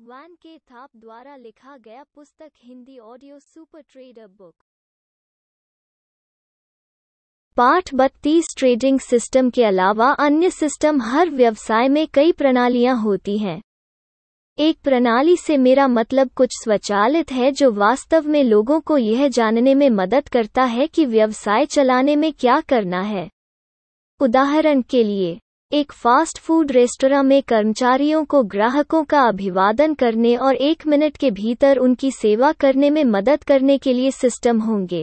van के थाप द्वारा लिखा गया पुस्तक Hindi audio super trader book पाठ बत्तीस ट्रेडिंग सिस्टम के अलावा अन्य सिस्टम हर व्यवसाय में कई प्रणालियां होती हैं एक प्रणाली से मेरा मतलब कुछ स्वचालित है जो वास्तव में लोगों को यह जानने में मदद करता है कि व्यवसाय चलाने में क्या करना है उदाहरण के लिए एक फास्ट फूड रेस्टोरा में कर्मचारियों को ग्राहकों का अभिवादन करने और एक मिनट के भीतर उनकी सेवा करने में मदद करने के लिए सिस्टम होंगे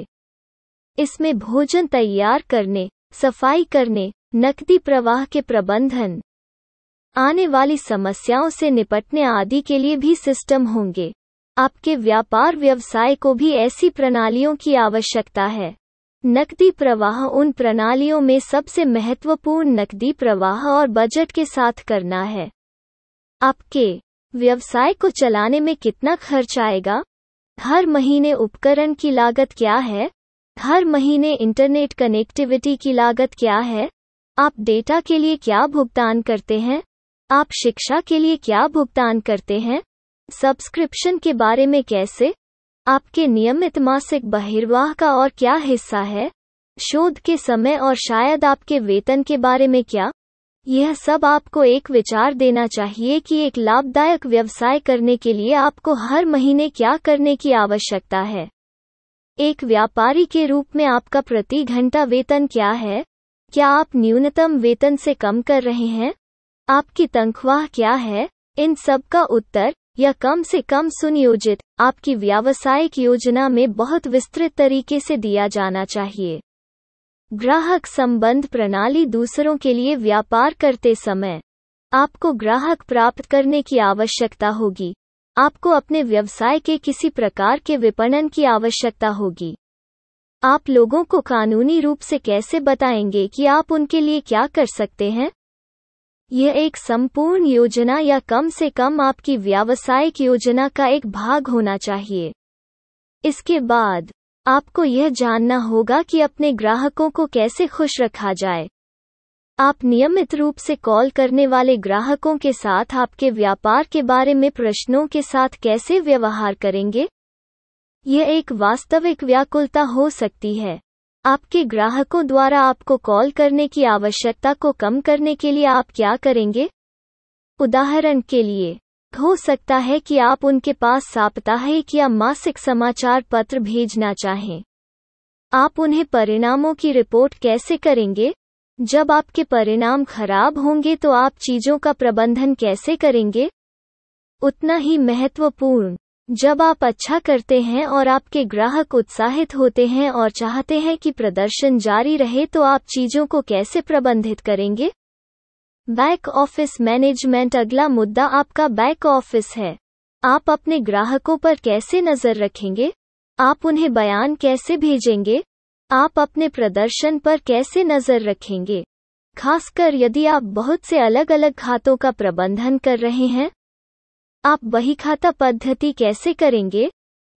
इसमें भोजन तैयार करने सफाई करने नकदी प्रवाह के प्रबंधन आने वाली समस्याओं से निपटने आदि के लिए भी सिस्टम होंगे आपके व्यापार व्यवसाय को भी ऐसी प्रणालियों की आवश्यकता है नकदी प्रवाह उन प्रणालियों में सबसे महत्वपूर्ण नकदी प्रवाह और बजट के साथ करना है आपके व्यवसाय को चलाने में कितना खर्च आएगा हर महीने उपकरण की लागत क्या है हर महीने इंटरनेट कनेक्टिविटी की लागत क्या है आप डेटा के लिए क्या भुगतान करते हैं आप शिक्षा के लिए क्या भुगतान करते हैं सब्सक्रिप्शन के बारे में कैसे आपके नियमित मासिक बहिर्वाह का और क्या हिस्सा है शोध के समय और शायद आपके वेतन के बारे में क्या यह सब आपको एक विचार देना चाहिए कि एक लाभदायक व्यवसाय करने के लिए आपको हर महीने क्या करने की आवश्यकता है एक व्यापारी के रूप में आपका प्रति घंटा वेतन क्या है क्या आप न्यूनतम वेतन से कम कर रहे हैं आपकी तनख्वाह क्या है इन सब का उत्तर या कम से कम सुनियोजित आपकी व्यावसायिक योजना में बहुत विस्तृत तरीके से दिया जाना चाहिए ग्राहक संबंध प्रणाली दूसरों के लिए व्यापार करते समय आपको ग्राहक प्राप्त करने की आवश्यकता होगी आपको अपने व्यवसाय के किसी प्रकार के विपणन की आवश्यकता होगी आप लोगों को कानूनी रूप से कैसे बताएंगे कि आप उनके लिए क्या कर सकते हैं यह एक संपूर्ण योजना या कम से कम आपकी व्यावसायिक योजना का एक भाग होना चाहिए इसके बाद आपको यह जानना होगा कि अपने ग्राहकों को कैसे खुश रखा जाए आप नियमित रूप से कॉल करने वाले ग्राहकों के साथ आपके व्यापार के बारे में प्रश्नों के साथ कैसे व्यवहार करेंगे यह एक वास्तविक व्याकुलता हो सकती है आपके ग्राहकों द्वारा आपको कॉल करने की आवश्यकता को कम करने के लिए आप क्या करेंगे उदाहरण के लिए हो सकता है कि आप उनके पास साप्ताहिक या मासिक समाचार पत्र भेजना चाहें आप उन्हें परिणामों की रिपोर्ट कैसे करेंगे जब आपके परिणाम खराब होंगे तो आप चीजों का प्रबंधन कैसे करेंगे उतना ही महत्वपूर्ण जब आप अच्छा करते हैं और आपके ग्राहक उत्साहित होते हैं और चाहते हैं कि प्रदर्शन जारी रहे तो आप चीजों को कैसे प्रबंधित करेंगे बैक ऑफिस मैनेजमेंट अगला मुद्दा आपका बैक ऑफिस है आप अपने ग्राहकों पर कैसे नजर रखेंगे आप उन्हें बयान कैसे भेजेंगे आप अपने प्रदर्शन पर कैसे नजर रखेंगे खासकर यदि आप बहुत से अलग अलग खातों का प्रबंधन कर रहे हैं आप खाता पद्धति कैसे करेंगे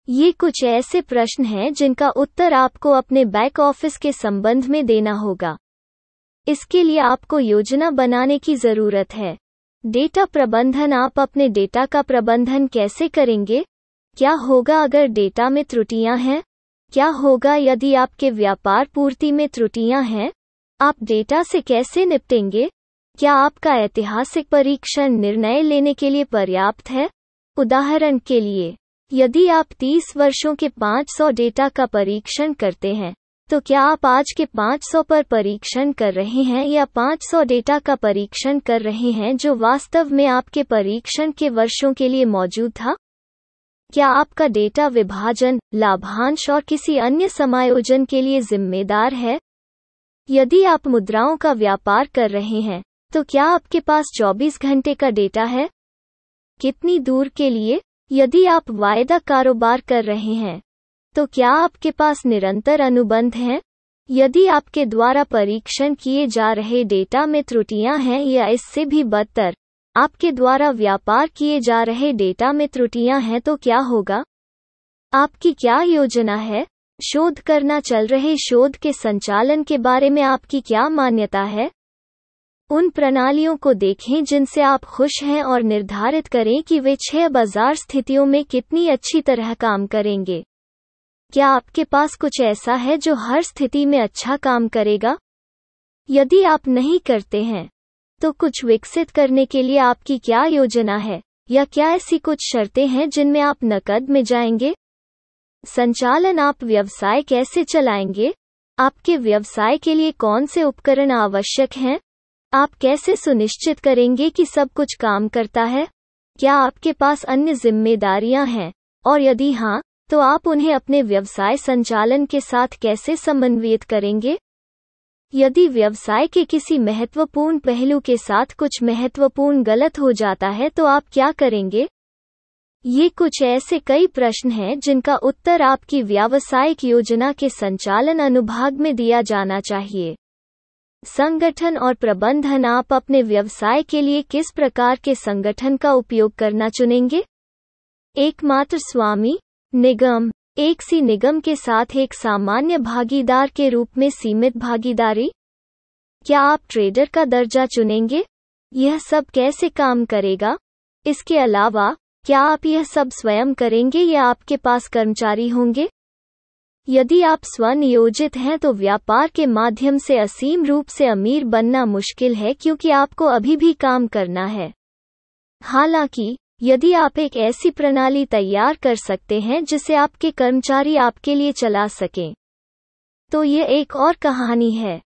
ये कुछ ऐसे प्रश्न हैं जिनका उत्तर आपको अपने बैक ऑफिस के संबंध में देना होगा इसके लिए आपको योजना बनाने की जरूरत है डेटा प्रबंधन आप अपने डेटा का प्रबंधन कैसे करेंगे क्या होगा अगर डेटा में त्रुटियां हैं क्या होगा यदि आपके व्यापार पूर्ति में त्रुटियां हैं आप डेटा से कैसे निपटेंगे क्या आपका ऐतिहासिक परीक्षण निर्णय लेने के लिए पर्याप्त है उदाहरण के लिए यदि आप 30 वर्षों के 500 डेटा का परीक्षण करते हैं तो क्या आप आज के 500 पर परीक्षण कर रहे हैं या 500 डेटा का परीक्षण कर रहे हैं जो वास्तव में आपके परीक्षण के वर्षों के लिए मौजूद था क्या आपका डेटा विभाजन लाभांश और किसी अन्य समायोजन के लिए जिम्मेदार है यदि आप मुद्राओं का व्यापार कर रहे हैं तो क्या आपके पास 24 घंटे का डेटा है कितनी दूर के लिए यदि आप वायदा कारोबार कर रहे हैं तो क्या आपके पास निरंतर अनुबंध हैं यदि आपके द्वारा परीक्षण किए जा रहे डेटा में त्रुटियां हैं या इससे भी बदतर आपके द्वारा व्यापार किए जा रहे डेटा में त्रुटियां हैं तो क्या होगा आपकी क्या योजना है शोध करना चल रहे शोध के संचालन के बारे में आपकी क्या मान्यता है उन प्रणालियों को देखें जिनसे आप खुश हैं और निर्धारित करें कि वे छह बाजार स्थितियों में कितनी अच्छी तरह काम करेंगे क्या आपके पास कुछ ऐसा है जो हर स्थिति में अच्छा काम करेगा यदि आप नहीं करते हैं तो कुछ विकसित करने के लिए आपकी क्या योजना है या क्या ऐसी कुछ शर्तें हैं जिनमें आप नकद में जाएंगे संचालन आप व्यवसाय कैसे चलाएंगे आपके व्यवसाय के लिए कौन से उपकरण आवश्यक हैं आप कैसे सुनिश्चित करेंगे कि सब कुछ काम करता है क्या आपके पास अन्य जिम्मेदारियां हैं और यदि हाँ तो आप उन्हें अपने व्यवसाय संचालन के साथ कैसे समन्वयित करेंगे यदि व्यवसाय के किसी महत्वपूर्ण पहलू के साथ कुछ महत्वपूर्ण गलत हो जाता है तो आप क्या करेंगे ये कुछ ऐसे कई प्रश्न हैं जिनका उत्तर आपकी व्यावसायिक योजना के संचालन अनुभाग में दिया जाना चाहिए संगठन और प्रबंधन आप अपने व्यवसाय के लिए किस प्रकार के संगठन का उपयोग करना चुनेंगे एकमात्र स्वामी निगम एक सी निगम के साथ एक सामान्य भागीदार के रूप में सीमित भागीदारी क्या आप ट्रेडर का दर्जा चुनेंगे यह सब कैसे काम करेगा इसके अलावा क्या आप यह सब स्वयं करेंगे या आपके पास कर्मचारी होंगे यदि आप स्वनियोजित हैं तो व्यापार के माध्यम से असीम रूप से अमीर बनना मुश्किल है क्योंकि आपको अभी भी काम करना है हालांकि यदि आप एक ऐसी प्रणाली तैयार कर सकते हैं जिसे आपके कर्मचारी आपके लिए चला सकें तो ये एक और कहानी है